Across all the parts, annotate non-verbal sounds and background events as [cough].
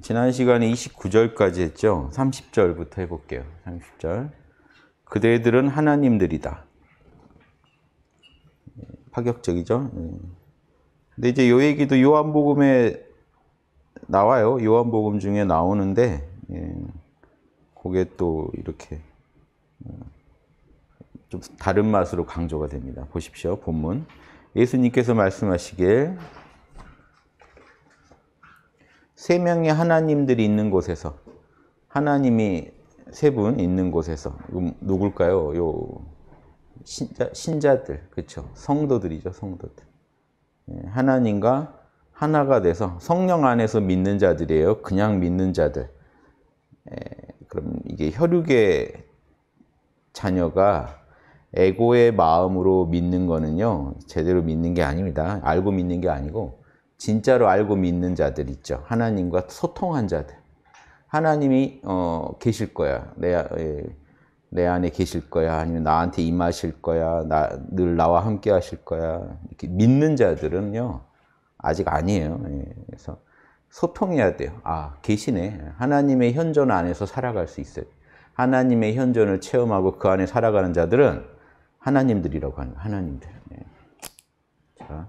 지난 시간에 29절까지 했죠. 30절부터 해볼게요. 30절. 그대들은 하나님들이다. 예, 파격적이죠. 예. 근데 이제 요 얘기도 요한복음에 나와요. 요한복음 중에 나오는데, 예, 그게 또 이렇게 어, 좀 다른 맛으로 강조가 됩니다. 보십시오. 본문. 예수님께서 말씀하시길 세 명의 하나님들이 있는 곳에서 하나님이 세 분 있는 곳에서 누굴까요? 요 신자 신자들 그렇죠? 성도들이죠, 성도들. 예, 하나님과 하나가 돼서 성령 안에서 믿는 자들이에요. 그냥 믿는 자들. 예, 그럼 이게 혈육의 자녀가 에고의 마음으로 믿는 거는요, 제대로 믿는 게 아닙니다. 알고 믿는 게 아니고, 진짜로 알고 믿는 자들 있죠. 하나님과 소통한 자들. 하나님이 어, 계실 거야. 내, 예, 내 안에 계실 거야. 아니면 나한테 임하실 거야. 나, 늘 나와 함께 하실 거야. 이렇게 믿는 자들은요. 아직 아니에요. 예, 그래서 소통해야 돼요. 아, 계시네. 하나님의 현존 안에서 살아갈 수 있어요. 하나님의 현존을 체험하고 그 안에 살아가는 자들은 하나님들이라고 하는 거예요. 하나님들. 네. 자.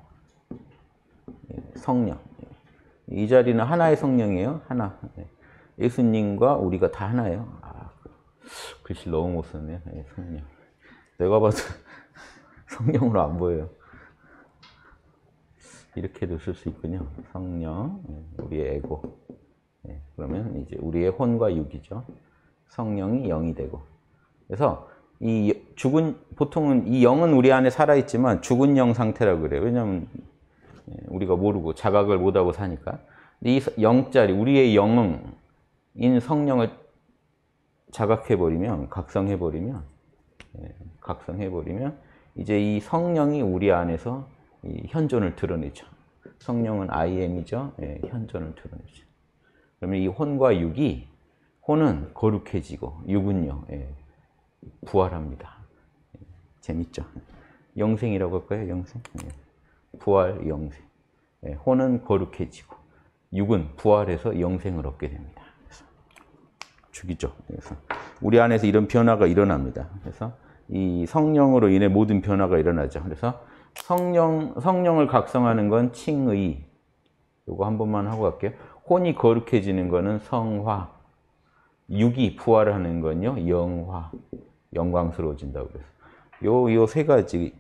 성령. 이 자리는 하나의 성령이에요. 하나. 네. 예수님과 우리가 다 하나예요. 아, 글씨 너무 못 썼네. 네, 성령. 내가 봐도 [laughs] 성령으로 안 보여요. 이렇게도 쓸 수 있군요. 성령, 네, 우리의 에고. 그러면 이제 우리의 혼과 육이죠. 성령이 영이 되고. 그래서 이 죽은 보통은 이 영은 우리 안에 살아 있지만 죽은 영 상태라고 그래요. 왜냐면 예, 우리가 모르고 자각을 못하고 사니까 이 영짜리 우리의 영웅인 성령을 자각해버리면 각성해버리면 예, 각성해버리면 이제 이 성령이 우리 안에서 현존을 드러내죠. 성령은 I am이죠. 예, 현존을 드러내죠. 그러면 이 혼과 육이 혼은 거룩해지고 육은요 부활합니다. 재밌죠? 영생이라고 할까요? 영생? 부활, 영생. 예, 혼은 거룩해지고 육은 부활해서 영생을 얻게 됩니다. 그래서 죽이죠. 그래서 우리 안에서 이런 변화가 일어납니다. 그래서 이 성령으로 인해 모든 변화가 일어나죠. 그래서 성령 성령을 각성하는 건 칭의. 요거 한 번만 하고 갈게요. 혼이 거룩해지는 거는 성화. 육이 부활하는 건요. 영화. 영광스러워진다고 그래서 요요 세 가지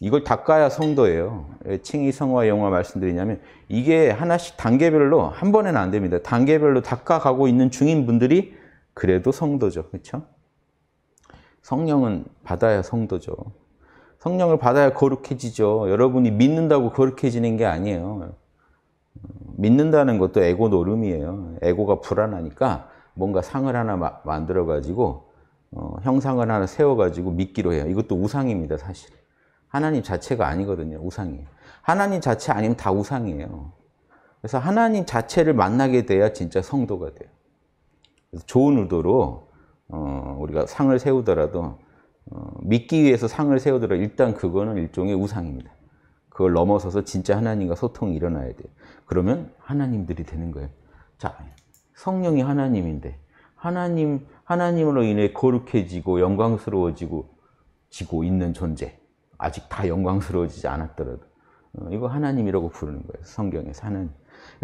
이걸 닦아야 성도예요. 예, 칭의성화 영화 말씀드리냐면 이게 하나씩 단계별로 한 번에는 안 됩니다. 단계별로 닦아가고 있는 중인 분들이 그래도 성도죠. 그렇죠? 성령은 받아야 성도죠. 성령을 받아야 거룩해지죠. 여러분이 믿는다고 거룩해지는 게 아니에요. 믿는다는 것도 에고 노름이에요. 에고가 불안하니까 뭔가 상을 하나 만들어가지고 어, 형상을 하나 세워가지고 믿기로 해요. 이것도 우상입니다, 사실. 하나님 자체가 아니거든요. 우상이에요. 하나님 자체 아니면 다 우상이에요. 그래서 하나님 자체를 만나게 돼야 진짜 성도가 돼요. 좋은 의도로 어, 우리가 상을 세우더라도 어, 믿기 위해서 상을 세우더라도 일단 그거는 일종의 우상입니다. 그걸 넘어서서 진짜 하나님과 소통이 일어나야 돼요. 그러면 하나님들이 되는 거예요. 자, 성령이 하나님인데 하나님 하나님으로 인해 거룩해지고 영광스러워지고 지고 있는 존재. 아직 다 영광스러워지지 않았더라도 어, 이거 하나님이라고 부르는 거예요. 성경에서 하나님.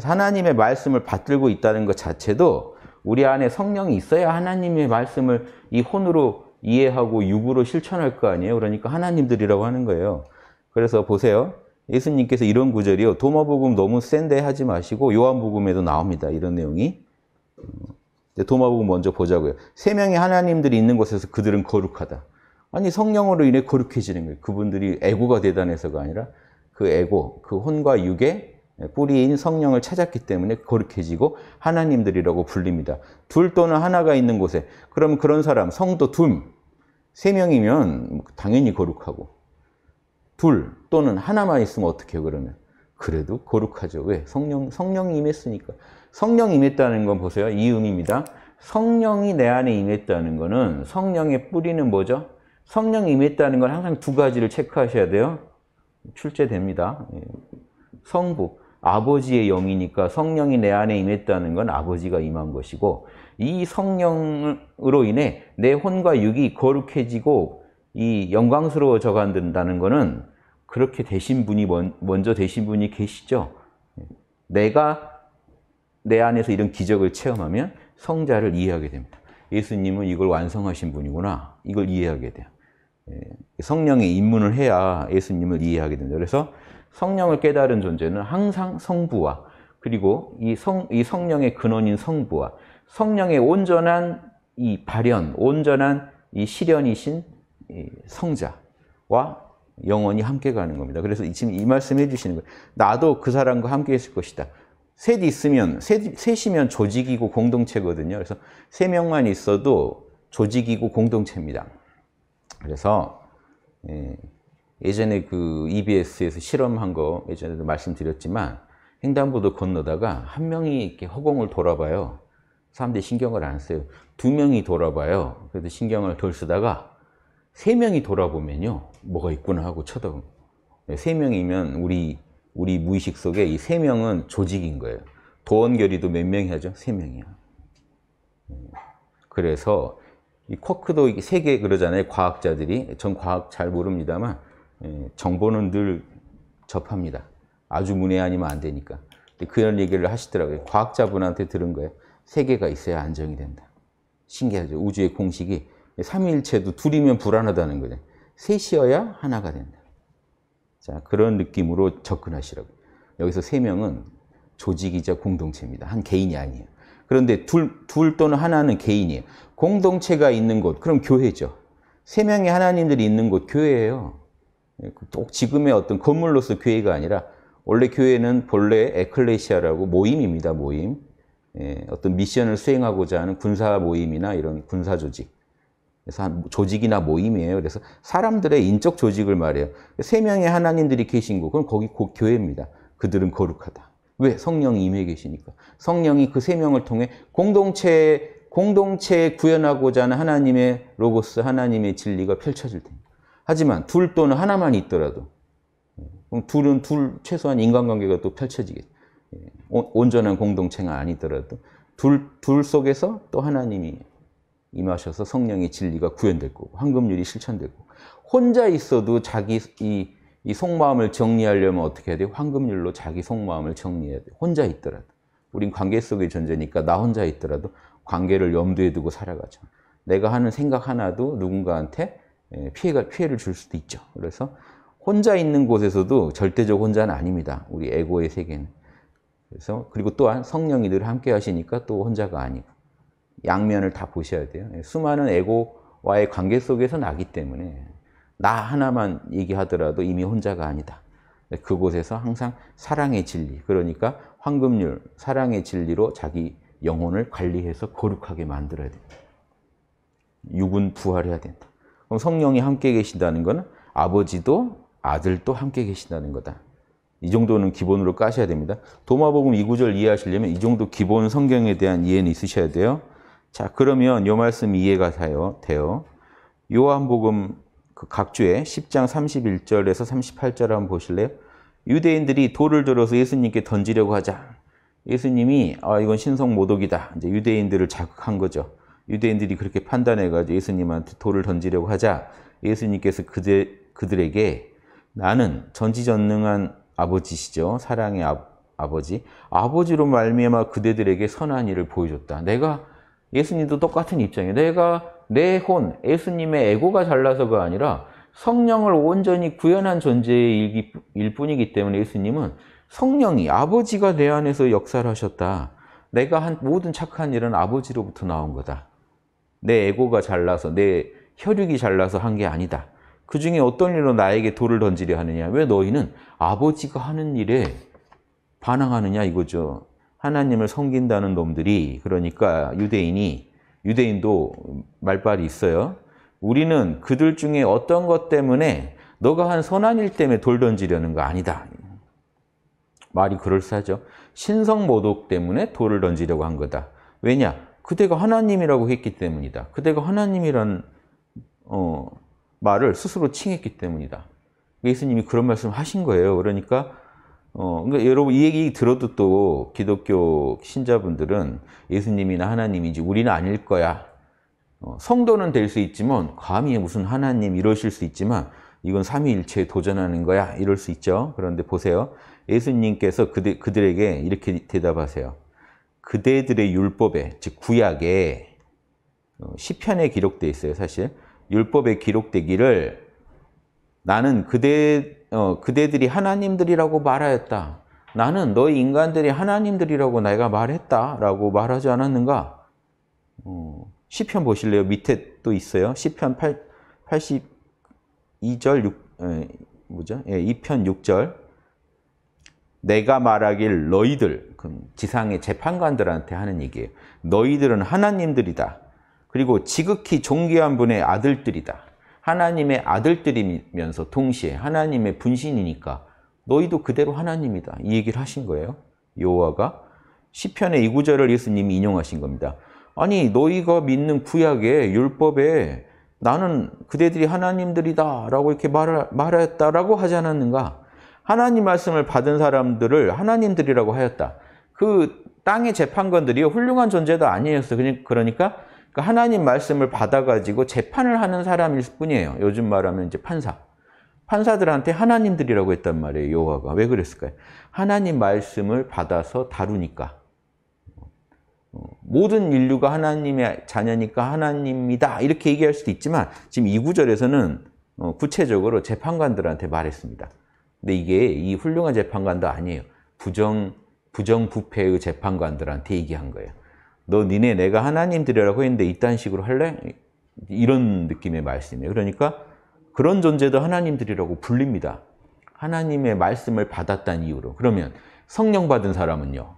하나님의 말씀을 받들고 있다는 것 자체도 우리 안에 성령이 있어야 하나님의 말씀을 이 혼으로 이해하고 육으로 실천할 거 아니에요. 그러니까 하나님들이라고 하는 거예요. 그래서 보세요. 예수님께서 이런 구절이요. 도마복음 너무 센데 하지 마시고 요한복음에도 나옵니다. 이런 내용이. 어, 도마복음 먼저 보자고요. 세 명의 하나님들이 있는 곳에서 그들은 거룩하다. 아니 성령으로 인해 거룩해지는 거예요. 그분들이 에고가 대단해서가 아니라 그 에고, 그 혼과 육의 뿌리인 성령을 찾았기 때문에 거룩해지고 하나님들이라고 불립니다. 둘 또는 하나가 있는 곳에 그럼 그런 사람 성도 둘, 세 명이면 당연히 거룩하고 둘 또는 하나만 있으면 어떻게 해요, 그러면? 그래도 거룩하죠. 왜? 성령, 성령이 임했으니까. 성령이 임했다는 건 보세요. 이 의미입니다. 성령이 내 안에 임했다는 거는 성령의 뿌리는 뭐죠? 성령이 임했다는 건 항상 두 가지를 체크하셔야 돼요. 출제됩니다. 예. 성부, 아버지의 영이니까 성령이 내 안에 임했다는 건 아버지가 임한 것이고 이 성령으로 인해 내 혼과 육이 거룩해지고 이 영광스러워져 간다는 것은 그렇게 되신 분이 먼저 되신 분이 계시죠. 예. 내가 내 안에서 이런 기적을 체험하면 성자를 이해하게 됩니다. 예수님은 이걸 완성하신 분이구나. 이걸 이해하게 돼요. 예, 성령의 입문을 해야 예수님을 이해하게 된다 그래서 성령을 깨달은 존재는 항상 성부와 그리고 이, 성, 이 성령의 근원인 성부와 성령의 온전한 이 발현, 온전한 이 실현이신 이 성자와 영원히 함께 가는 겁니다. 그래서 지금 이 말씀 해주시는 거예요. 나도 그 사람과 함께 있을 것이다. 셋이 있으면, 셋, 셋이면 조직이고 공동체거든요. 그래서 세 명만 있어도 조직이고 공동체입니다. 그래서 예, 예전에 그 EBS에서 실험한 거 예전에도 말씀드렸지만 횡단보도 건너다가 한 명이 이렇게 허공을 돌아봐요. 사람들이 신경을 안 써요. 두 명이 돌아봐요. 그래도 신경을 덜 쓰다가 세 명이 돌아보면요. 뭐가 있구나 하고 쳐다보고. 네, 세 명이면 우리, 우리 무의식 속에 이 세 명은 조직인 거예요. 도원결의도 몇 명이 하죠? 세 명이야. 음. 그래서 이 쿼크도 이게 세 개 그러잖아요. 과학자들이. 전 과학 잘 모릅니다만 예, 정보는 늘 접합니다. 아주 문외한이면 안 되니까. 그런 얘기를 하시더라고요. 과학자분한테 들은 거예요. 세계가 있어야 안정이 된다. 신기하죠. 우주의 공식이 3일체도 둘이면 불안하다는 거죠. 셋이어야 하나가 된다. 자, 그런 느낌으로 접근하시라고. 여기서 세 명은 조직이자 공동체입니다. 한 개인이 아니에요. 그런데 둘, 둘 또는 하나는 개인이에요. 공동체가 있는 곳, 그럼 교회죠. 세 명의 하나님들이 있는 곳, 교회예요. 꼭 지금의 어떤 건물로서 교회가 아니라 원래 교회는 본래 에클레시아라고 모임입니다, 모임. 예, 어떤 미션을 수행하고자 하는 군사 모임이나 이런 군사 조직. 그래서 한 조직이나 모임이에요. 그래서 사람들의 인적 조직을 말해요. 세 명의 하나님들이 계신 곳, 그럼 거기 곧 교회입니다. 그들은 거룩하다. 왜? 성령이 임해 계시니까. 성령이 그 세 명을 통해 공동체, 공동체 구현하고자 하는 하나님의 로고스, 하나님의 진리가 펼쳐질 테니까. 하지만 둘 또는 하나만 있더라도, 그럼 둘은 둘, 최소한 인간관계가 또 펼쳐지겠죠. 예, 온전한 공동체가 아니더라도, 둘, 둘 속에서 또 하나님이 임하셔서 성령의 진리가 구현될 거고, 황금률이 실천되고, 혼자 있어도 자기 이이 속마음을 정리하려면 어떻게 해야 돼요? 황금률로 자기 속마음을 정리해야 돼 혼자 있더라도. 우린 관계 속의 존재니까 나 혼자 있더라도 관계를 염두에 두고 살아가죠. 내가 하는 생각 하나도 누군가한테 예, 피해가, 피해를 줄 수도 있죠. 그래서 혼자 있는 곳에서도 절대적 혼자는 아닙니다. 우리 에고의 세계는. 그래서 그리고 또한 성령이 늘 함께 하시니까 또 혼자가 아니고 양면을 다 보셔야 돼요. 예, 수많은 에고와의 관계 속에서 나기 때문에 나 하나만 얘기하더라도 이미 혼자가 아니다. 그곳에서 항상 사랑의 진리, 그러니까 황금률, 사랑의 진리로 자기 영혼을 관리해서 거룩하게 만들어야 된다. 육은 부활해야 된다. 그럼 성령이 함께 계신다는 것은 아버지도 아들도 함께 계신다는 거다. 이 정도는 기본으로 까셔야 됩니다. 도마복음 2구절 이해하시려면 이 정도 기본 성경에 대한 이해는 있으셔야 돼요. 자, 그러면 요 말씀 이해가 돼요. 요한복음 그 각주에 10장 31절에서 38절 한번 보실래요? 유대인들이 돌을 들어서 예수님께 던지려고 하자. 예수님이 아 이건 신성 모독이다. 이제 유대인들을 자극한 거죠. 유대인들이 그렇게 판단해가지고 예수님한테 돌을 던지려고 하자 예수님께서 그들, 그들에게 나는 전지전능한 아버지시죠. 사랑의 아, 아버지. 아버지로 말미암아 그대들에게 선한 일을 보여줬다. 내가 예수님도 똑같은 입장이에요. 내가 내 혼, 예수님의 에고가 잘나서가 아니라 성령을 온전히 구현한 존재일 뿐이기 때문에 예수님은 성령이 아버지가 내 안에서 역사를 하셨다. 내가 한 모든 착한 일은 아버지로부터 나온 거다. 내 에고가 잘나서 내 혈육이 잘나서 한 게 아니다. 그 중에 어떤 일로 나에게 돌을 던지려 하느냐? 왜 너희는 아버지가 하는 일에 반항하느냐 이거죠. 하나님을 섬긴다는 놈들이 그러니까 유대인이 유대인도 말발이 있어요. 우리는 그들 중에 어떤 것 때문에 너가 한 선한 일 때문에 돌 던지려는 거 아니다. 말이 그럴싸하죠. 신성 모독 때문에 돌을 던지려고 한 거다. 왜냐? 그대가 하나님이라고 했기 때문이다. 그대가 하나님이란 어, 말을 스스로 칭했기 때문이다. 예수님이 그런 말씀 하신 거예요. 그러니까 어, 그러니까 여러분 이 얘기 들어도 또 기독교 신자분들은 예수님이나 하나님인지 우리는 아닐 거야. 어, 성도는 될 수 있지만 감히 무슨 하나님 이러실 수 있지만 이건 삼위일체에 도전하는 거야 이럴 수 있죠. 그런데 보세요. 예수님께서 그대, 그들에게 이렇게 대답하세요. 그대들의 율법에 즉 구약에 어, 시편에 기록되어 있어요. 사실 율법에 기록되기를 나는 그대 어, 그대들이 하나님들이라고 말하였다. 나는 너희 인간들이 하나님들이라고 내가 말했다라고 말하지 않았는가? 어, 시편 보실래요? 밑에 또 있어요. 시편 8, 2절6 에, 뭐죠? 예, 2편 6절. 내가 말하길 너희들 지상의 재판관들한테 하는 얘기예요. 너희들은 하나님들이다. 그리고 지극히 존귀한 분의 아들들이다. 하나님의 아들들이면서 동시에 하나님의 분신이니까 너희도 그대로 하나님이다. 이 얘기를 하신 거예요. 여호와가 시편의 이 구절을 예수님이 인용하신 겁니다. 아니 너희가 믿는 구약의 율법에 나는 그대들이 하나님들이다 라고 이렇게 말, 말했다라고 하지 않았는가? 하나님 말씀을 받은 사람들을 하나님들이라고 하였다. 그 땅의 재판관들이 훌륭한 존재도 아니었어. 그러니까 그러니까 하나님 말씀을 받아가지고 재판을 하는 사람일 뿐이에요. 요즘 말하면 이제 판사. 판사들한테 하나님들이라고 했단 말이에요. 요호가왜 그랬을까요? 하나님 말씀을 받아서 다루니까. 어, 모든 인류가 하나님의 자녀니까 하나님이다 이렇게 얘기할 수도 있지만 지금 이 구절에서는 어, 구체적으로 재판관들한테 말했습니다. 근데 이게 이 훌륭한 재판관도 아니에요. 부정 부정부패의 재판관들한테 얘기한 거예요. 너 니네 내가 하나님들이라고 했는데 이딴 식으로 할래? 이런 느낌의 말씀이에요. 그러니까 그런 존재도 하나님들이라고 불립니다. 하나님의 말씀을 받았다는 이유로. 그러면 성령 받은 사람은요.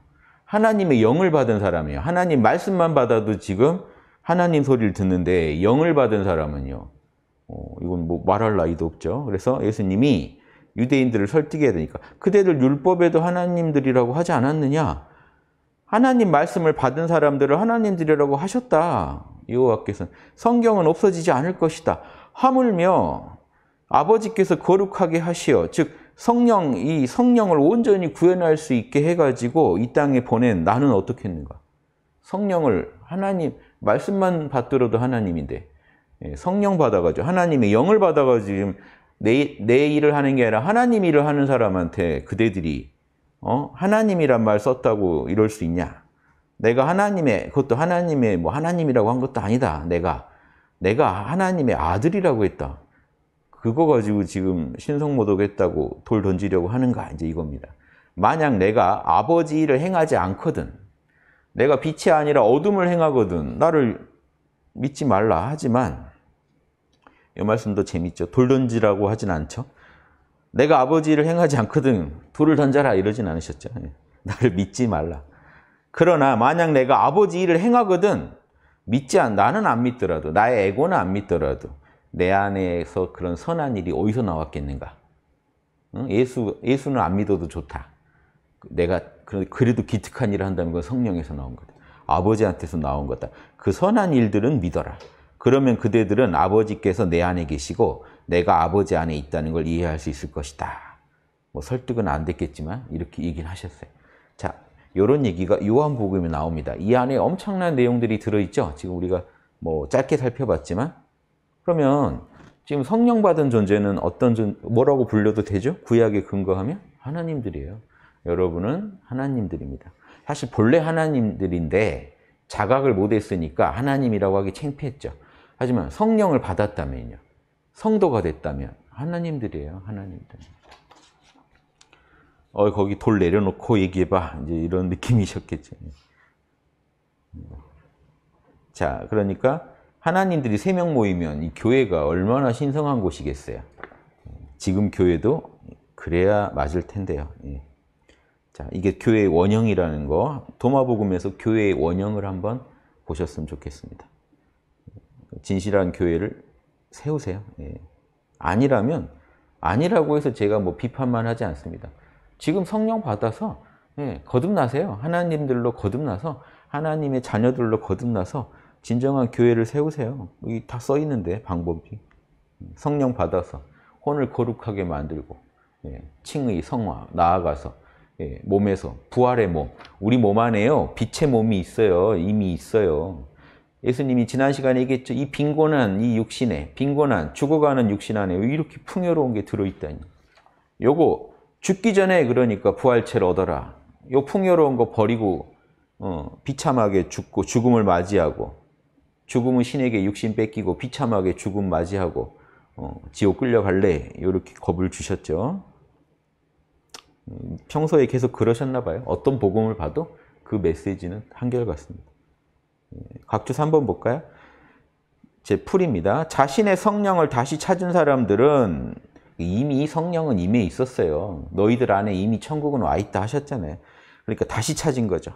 하나님의 영을 받은 사람이에요. 하나님 말씀만 받아도 지금 하나님 소리를 듣는데 영을 받은 사람은요. 어, 이건 뭐 말할 나이도 없죠. 그래서 예수님이 유대인들을 설득해야 되니까 그대들 율법에도 하나님들이라고 하지 않았느냐? 하나님 말씀을 받은 사람들을 하나님들이라고 하셨다. 여호와께서 성경은 없어지지 않을 것이다. 하물며 아버지께서 거룩하게 하시어 즉 성령 이 성령을 온전히 구현할 수 있게 해가지고 이 땅에 보낸 나는 어떻게 했는가? 성령을 하나님 말씀만 받들어도 하나님인데 예, 성령 받아가지고 하나님의 영을 받아가지고 내, 내 일을 하는 게 아니라 하나님 일을 하는 사람한테 그대들이 어? 하나님이란 말 썼다고 이럴 수 있냐? 내가 하나님의 그것도 하나님의 뭐 하나님이라고 한 것도 아니다. 내가 내가 하나님의 아들이라고 했다. 그거 가지고 지금 신성모독했다고 돌 던지려고 하는가 이제 이겁니다. 만약 내가 아버지 일을 행하지 않거든, 내가 빛이 아니라 어둠을 행하거든, 나를 믿지 말라 하지만 이 말씀도 재밌죠. 돌 던지라고 하진 않죠. 내가 아버지를 행하지 않거든 돌을 던져라 이러진 않으셨죠. 예. 나를 믿지 말라. 그러나 만약 내가 아버지 일을 행하거든 믿지 않, 나는 안 믿더라도 나의 에고는 안 믿더라도 내 안에서 그런 선한 일이 어디서 나왔겠는가? 예수, 예수는 안 믿어도 좋다. 내가 그, 그래도 기특한 일을 한다는 건 성령에서 나온 거다. 아버지한테서 나온 거다. 그 선한 일들은 믿어라. 그러면 그대들은 아버지께서 내 안에 계시고 내가 아버지 안에 있다는 걸 이해할 수 있을 것이다. 뭐 설득은 안 됐겠지만 이렇게 얘기는 하셨어요. 자, 이런 얘기가 요한복음에 나옵니다. 이 안에 엄청난 내용들이 들어있죠. 지금 우리가 뭐 짧게 살펴봤지만 그러면 지금 성령 받은 존재는 어떤 존, 뭐라고 불려도 되죠? 구약에 근거하면 하나님들이에요. 여러분은 하나님들입니다. 사실 본래 하나님들인데 자각을 못했으니까 하나님이라고 하기 창피했죠. 하지만 성령을 받았다면요. 성도가 됐다면 하나님들이에요. 하나님들. 어, 거기 돌 내려놓고 얘기해봐. 이제 이런 느낌이셨겠죠. 자, 그러니까 하나님들이 세 명 모이면 이 교회가 얼마나 신성한 곳이겠어요. 지금 교회도 그래야 맞을 텐데요. 예. 자, 이게 교회의 원형이라는 거 도마복음에서 교회의 원형을 한번 보셨으면 좋겠습니다. 진실한 교회를 세우세요. 예. 아니라면 아니라고 해서 제가 뭐 비판만 하지 않습니다. 지금 성령 받아서 예, 거듭나세요. 하나님들로 거듭나서 하나님의 자녀들로 거듭나서 진정한 교회를 세우세요. 여기 다 써 있는데 방법이 성령 받아서 혼을 거룩하게 만들고 예, 칭의 성화 나아가서 예, 몸에서 부활의 몸 우리 몸 안에요 빛의 몸이 있어요 이미 있어요 예수님이 지난 시간에 얘기했죠. 이 빈곤한 이 육신에, 빈곤한 죽어가는 육신 안에 이렇게 풍요로운 게 들어있다니. 요거 죽기 전에 그러니까 부활체를 얻어라. 요 풍요로운 거 버리고 어, 비참하게 죽고 죽음을 맞이하고 죽음은 신에게 육신 뺏기고 비참하게 죽음 맞이하고 어, 지옥 끌려갈래 이렇게 겁을 주셨죠. 음, 평소에 계속 그러셨나 봐요. 어떤 복음을 봐도 그 메시지는 한결같습니다. 각주3번 볼까요? 제 풀입니다. 자신의 성령을 다시 찾은 사람들은 이미 성령은 임해 있었어요. 너희들 안에 이미 천국은 와 있다 하셨잖아요. 그러니까 다시 찾은 거죠.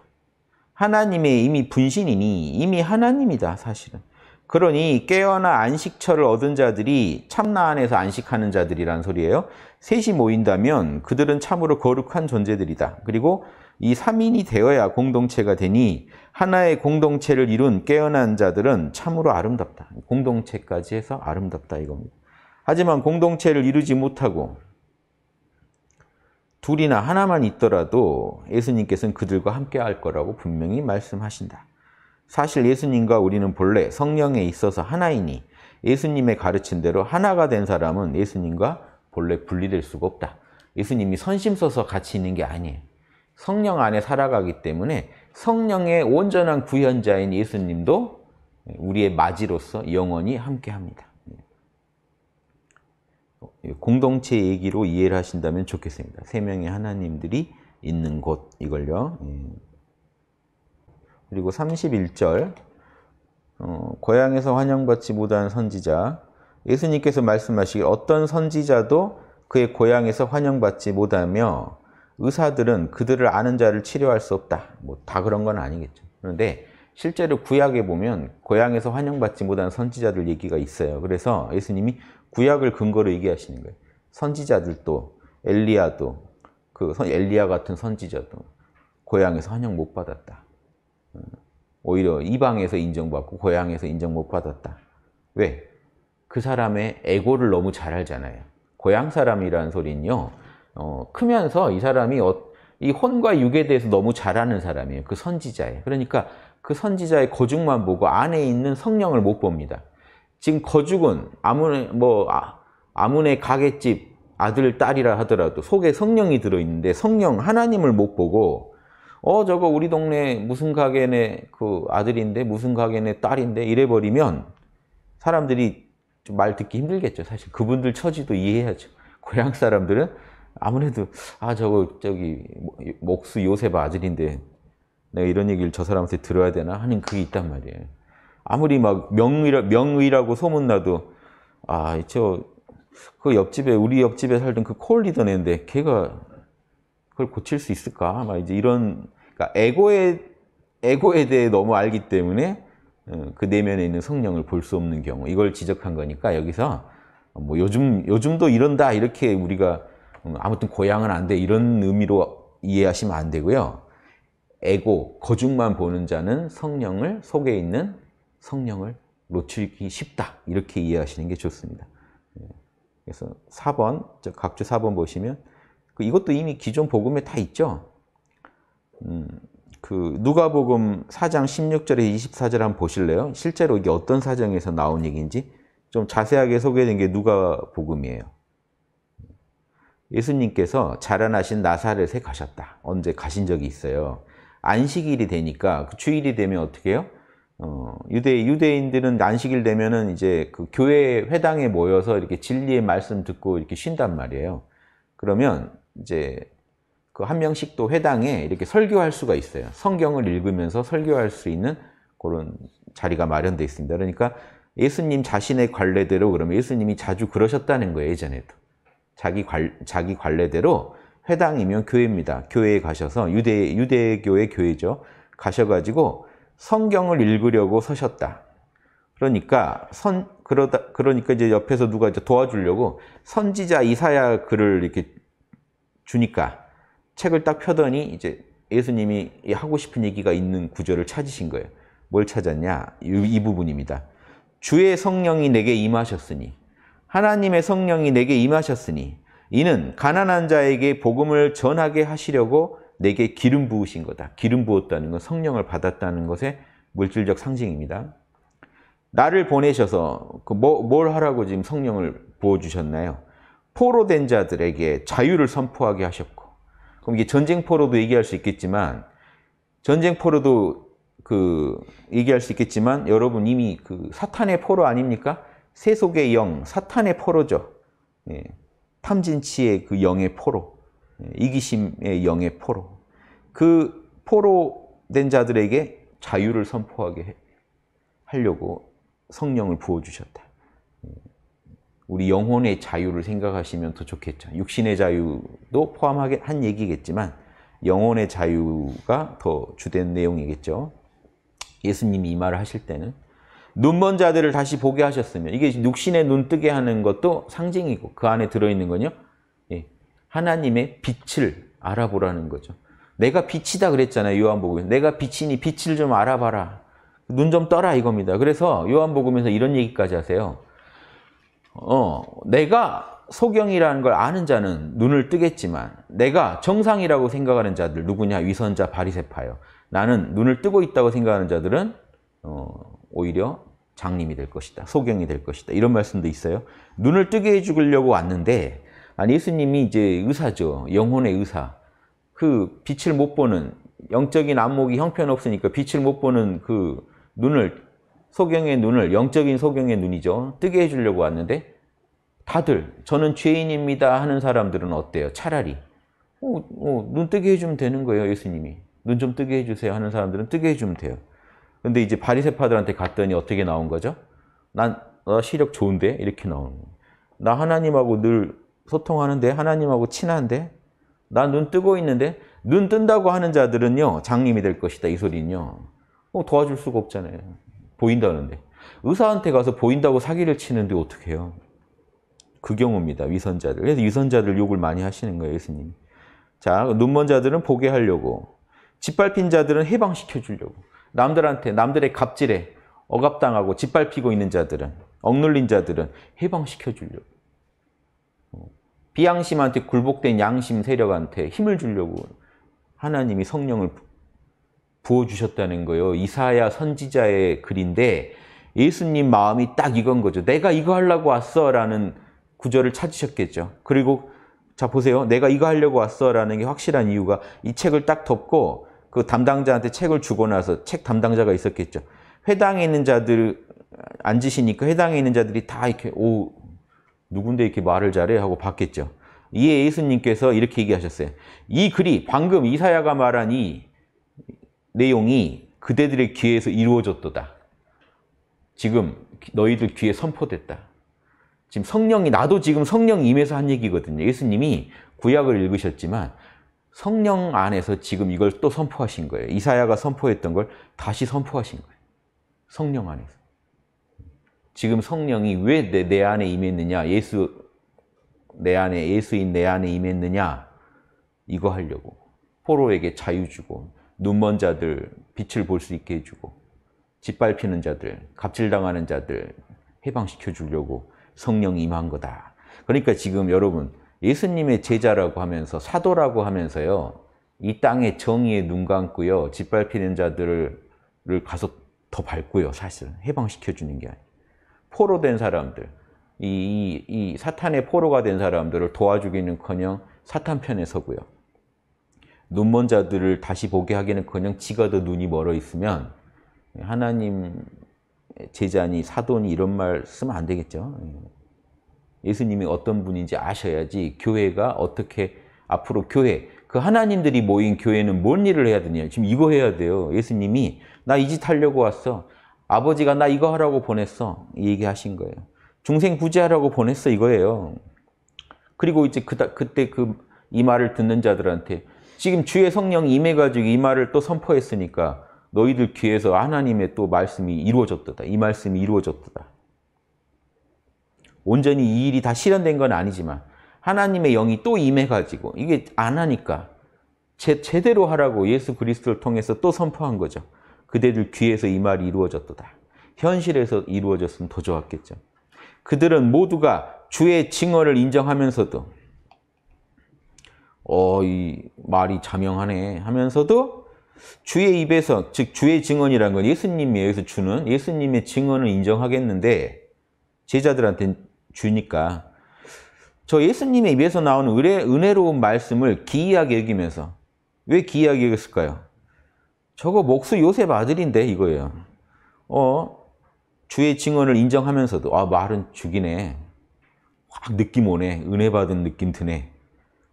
하나님의 이미 분신이니 이미 하나님이다 사실은. 그러니 깨어나 안식처를 얻은 자들이 참나 안에서 안식하는 자들이란 소리예요. 셋이 모인다면 그들은 참으로 거룩한 존재들이다. 그리고 이 3인이 되어야 공동체가 되니 하나의 공동체를 이룬 깨어난 자들은 참으로 아름답다. 공동체까지 해서 아름답다 이겁니다. 하지만 공동체를 이루지 못하고 둘이나 하나만 있더라도 예수님께서는 그들과 함께 할 거라고 분명히 말씀하신다. 사실 예수님과 우리는 본래 성령에 있어서 하나이니 예수님의 가르침대로 하나가 된 사람은 예수님과 본래 분리될 수가 없다. 예수님이 선심 써서 같이 있는 게 아니에요. 성령 안에 살아가기 때문에 성령의 온전한 구현자인 예수님도 우리의 맞이로서 영원히 함께합니다. 예. 공동체 얘기로 이해를 하신다면 좋겠습니다. 세 명의 하나님들이 있는 곳 이걸요. 예. 그리고 31절 어, 고향에서 환영받지 못한 선지자 예수님께서 말씀하시길 어떤 선지자도 그의 고향에서 환영받지 못하며 의사들은 그들을 아는 자를 치료할 수 없다. 뭐 다 그런 건 아니겠죠. 그런데 실제로 구약에 보면 고향에서 환영받지 못한 선지자들 얘기가 있어요. 그래서 예수님이 구약을 근거로 얘기하시는 거예요. 선지자들도 엘리야도 그 엘리야 같은 선지자도 고향에서 환영 못 받았다. 음, 오히려 이방에서 인정받고 고향에서 인정 못 받았다. 왜? 그 사람의 에고를 너무 잘 알잖아요. 고향 사람이라는 소리는요. 어, 크면서 이 사람이 어, 이 혼과 육에 대해서 너무 잘 아는 사람이에요. 그 선지자에. 그러니까 그 선지자의 거죽만 보고 안에 있는 성령을 못 봅니다. 지금 거죽은 아무네 뭐 아, 아무네 가게집 아들 딸이라 하더라도 속에 성령이 들어 있는데 성령 하나님을 못 보고 어 저거 우리 동네 무슨 가게네 그 아들인데 무슨 가게네 딸인데 이래 버리면 사람들이 좀 말 듣기 힘들겠죠. 사실 그분들 처지도 이해해야죠. 고향 사람들은 아무래도 아 저거 저기 뭐, 목수 요셉 아들인데 내가 이런 얘기를 저 사람한테 들어야 되나 하는 그게 있단 말이에요. 아무리 막 명의라, 명의라고 소문나도 아저그 옆집에 우리 옆집에 살던 그콜리던 애인데 걔가 그걸 고칠 수 있을까? 막 이제 이런 그러니까 에고에 에고에 대해 너무 알기 때문에 어, 그 내면에 있는 성령을 볼 수 없는 경우 이걸 지적한 거니까 여기서 뭐 요즘 요즘도 이런다 이렇게 우리가 음, 아무튼 고향은 안 돼 이런 의미로 이해하시면 안 되고요. 에고, 거중만 보는 자는 성령을, 속에 있는 성령을 놓치기 쉽다. 이렇게 이해하시는 게 좋습니다. 예. 그래서 4번, 각주 4번 보시면 그 이것도 이미 기존 복음에 다 있죠. 음, 그 누가복음 4장 16절에 24절 한번 보실래요? 실제로 이게 어떤 사정에서 나온 얘기인지 좀 자세하게 소개된 게 누가복음이에요. 예수님께서 자라나신 나사렛에 가셨다. 언제 가신 적이 있어요. 안식일이 되니까 그 주일이 되면 어떻게 해요? 어, 유대 유대인들은 안식일 되면은 이제 그 교회 회당에 모여서 이렇게 진리의 말씀 듣고 이렇게 쉰단 말이에요. 그러면 이제 그 한 명씩 또 회당에 이렇게 설교할 수가 있어요. 성경을 읽으면서 설교할 수 있는 그런 자리가 마련되어 있습니다. 그러니까 예수님 자신의 관례대로 그러면 예수님이 자주 그러셨다는 거예요, 예전에도. 자기 관 자기 관례대로 회당이면 교회입니다. 교회에 가셔서 유대 유대교의 교회죠. 가셔가지고 성경을 읽으려고 서셨다. 그러니까 선 그러다 그러니까 이제 옆에서 누가 이제 도와주려고 선지자 이사야 글을 이렇게 주니까 책을 딱 펴더니 이제 예수님이 하고 싶은 얘기가 있는 구절을 찾으신 거예요. 뭘 찾았냐? 이, 이 부분입니다. 주의 성령이 내게 임하셨으니 하나님의 성령이 내게 임하셨으니 이는 가난한 자에게 복음을 전하게 하시려고 내게 기름 부으신 거다. 기름 부었다는 건 성령을 받았다는 것의 물질적 상징입니다. 나를 보내셔서 그 뭐, 뭘 하라고 지금 성령을 부어주셨나요? 포로된 자들에게 자유를 선포하게 하셨고 그럼 이게 전쟁포로도 얘기할 수 있겠지만 전쟁포로도 그 얘기할 수 있겠지만 여러분 이미 그 사탄의 포로 아닙니까? 세속의 영, 사탄의 포로죠. 예, 탐진치의 그 영의 포로, 예, 이기심의 영의 포로. 그 포로된 자들에게 자유를 선포하게 해, 하려고 성령을 부어주셨다. 예, 우리 영혼의 자유를 생각하시면 더 좋겠죠. 육신의 자유도 포함하게 한 얘기겠지만 영혼의 자유가 더 주된 내용이겠죠. 예수님이 이 말을 하실 때는 눈먼 자들을 다시 보게 하셨으며 이게 육신의 눈 뜨게 하는 것도 상징이고 그 안에 들어있는 건요. 예. 하나님의 빛을 알아보라는 거죠. 내가 빛이다 그랬잖아요. 요한복음에서. 내가 빛이니 빛을 좀 알아봐라. 눈 좀 떠라 이겁니다. 그래서 요한복음에서 이런 얘기까지 하세요. 어, 내가 소경이라는 걸 아는 자는 눈을 뜨겠지만 내가 정상이라고 생각하는 자들 누구냐? 위선자 바리새파요. 나는 눈을 뜨고 있다고 생각하는 자들은 어, 오히려 장님이 될 것이다. 소경이 될 것이다. 이런 말씀도 있어요. 눈을 뜨게 해주려고 왔는데 아니 예수님이 이제 의사죠. 영혼의 의사. 그 빛을 못 보는 영적인 안목이 형편없으니까 빛을 못 보는 그 눈을 소경의 눈을 영적인 소경의 눈이죠. 뜨게 해주려고 왔는데 다들 저는 죄인입니다 하는 사람들은 어때요? 차라리 어, 어, 눈 뜨게 해주면 되는 거예요. 예수님이 눈 좀 뜨게 해주세요 하는 사람들은 뜨게 해주면 돼요. 근데 이제 바리새파들한테 갔더니 어떻게 나온 거죠? 난, 나 어, 시력 좋은데? 이렇게 나오는 거예요. 나 하나님하고 늘 소통하는데? 하나님하고 친한데? 나 눈 뜨고 있는데? 눈 뜬다고 하는 자들은요, 장님이 될 것이다. 이 소리는요. 어, 도와줄 수가 없잖아요. 보인다는데. 의사한테 가서 보인다고 사기를 치는데 어떻 해요? 그 경우입니다. 위선자들. 그래서 위선자들 욕을 많이 하시는 거예요, 예수님. 자, 눈먼 자들은 보게 하려고. 짓밟힌 자들은 해방시켜 주려고. 남들한테 남들의 갑질에 억압당하고 짓밟히고 있는 자들은 억눌린 자들은 해방시켜 주려고 비양심한테 굴복된 양심 세력한테 힘을 주려고 하나님이 성령을 부어주셨다는 거예요. 이사야 선지자의 글인데 예수님 마음이 딱 이건 거죠. 내가 이거 하려고 왔어 라는 구절을 찾으셨겠죠. 그리고 자 보세요. 내가 이거 하려고 왔어 라는 게 확실한 이유가 이 책을 딱 덮고 그 담당자한테 책을 주고 나서 책 담당자가 있었겠죠. 회당에 있는 자들 앉으시니까 회당에 있는 자들이 다 이렇게 오 누군데 이렇게 말을 잘해 하고 봤겠죠. 이에 예수님께서 이렇게 얘기하셨어요. 이 글이 방금 이사야가 말한 이 내용이 그대들의 귀에서 이루어졌도다. 지금 너희들 귀에 선포됐다. 지금 성령이 나도 지금 성령 임해서 한 얘기거든요. 예수님이 구약을 읽으셨지만 성령 안에서 지금 이걸 또 선포하신 거예요. 이사야가 선포했던 걸 다시 선포하신 거예요. 성령 안에서. 지금 성령이 왜 내 안에 임했느냐, 예수 내 안에, 예수인 내 안에 임했느냐, 이거 하려고. 포로에게 자유 주고, 눈먼 자들 빛을 볼 수 있게 해주고, 짓밟히는 자들, 갑질당하는 자들 해방시켜 주려고 성령이 임한 거다. 그러니까 지금 여러분, 예수님의 제자라고 하면서 사도라고 하면서요. 이 땅의 정의에 눈 감고요. 짓밟히는 자들을 가서 더 밟고요. 사실 해방시켜 주는 게 아니에요. 포로 된 사람들, 이, 이, 이 사탄의 포로가 된 사람들을 도와주기는커녕 사탄 편에 서고요. 눈먼 자들을 다시 보게 하기는커녕 지가 더 눈이 멀어 있으면 하나님 제자니 사도니 이런 말 쓰면 안 되겠죠. 예수님이 어떤 분인지 아셔야지 교회가 어떻게 앞으로 교회 그 하나님들이 모인 교회는 뭔 일을 해야 되냐 지금 이거 해야 돼요 예수님이 나 이 짓 하려고 왔어 아버지가 나 이거 하라고 보냈어 얘기하신 거예요 중생 부제하라고 보냈어 이거예요 그리고 이제 그다, 그때 그 이 말을 듣는 자들한테 지금 주의 성령 임해가지고 이 말을 또 선포했으니까 너희들 귀에서 하나님의 또 말씀이 이루어졌다. 이 말씀이 이루어졌다. 온전히 이 일이 다 실현된 건 아니지만 하나님의 영이 또 임해가지고 이게 안 하니까 제, 제대로 하라고 예수 그리스도를 통해서 또 선포한 거죠. 그대들 귀에서 이 말이 이루어졌도다. 현실에서 이루어졌으면 더 좋았겠죠. 그들은 모두가 주의 증언을 인정하면서도 어, 이 말이 자명하네 하면서도 주의 입에서, 즉 주의 증언이란 건예수님이여기서 주는 예수님의 증언을 인정하겠는데 제자들한테는 주니까 저 예수님의 입에서 나온 은혜, 은혜로운 말씀을 기이하게 여기면서 왜 기이하게 여겼을까요? 저거 목수 요셉 아들인데 이거예요. 어 주의 증언을 인정하면서도 아 말은 죽이네. 확 느낌 오네. 은혜 받은 느낌 드네.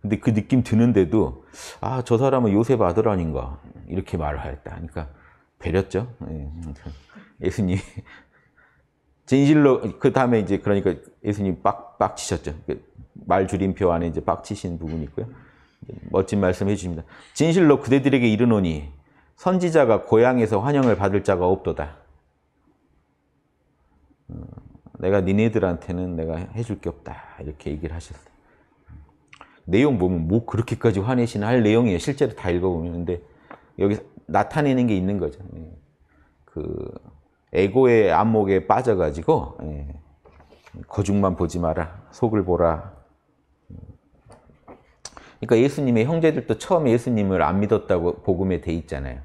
근데 그 느낌 드는데도 아저 사람은 요셉 아들 아닌가 이렇게 말을 하였다. 그러니까 배렸죠. 예, 예수님 진실로 그 다음에 이제 그러니까 예수님 빡 빡치셨죠. 그 말 줄임표 안에 이제 빡치신 부분이 있고요. 멋진 말씀 해주십니다. 진실로 그대들에게 이르노니 선지자가 고향에서 환영을 받을 자가 없도다. 어, 내가 니네들한테는 내가 해줄 게 없다 이렇게 얘기를 하셨어요. 내용 보면 뭐 그렇게까지 화내시나 할 내용이에요. 실제로 다 읽어보면 근데 여기 나타내는 게 있는 거죠. 네. 그 에고의 안목에 빠져가지고 예. 거죽만 보지 마라. 속을 보라. 그러니까 예수님의 형제들도 처음에 예수님을 안 믿었다고 복음에 돼 있잖아요.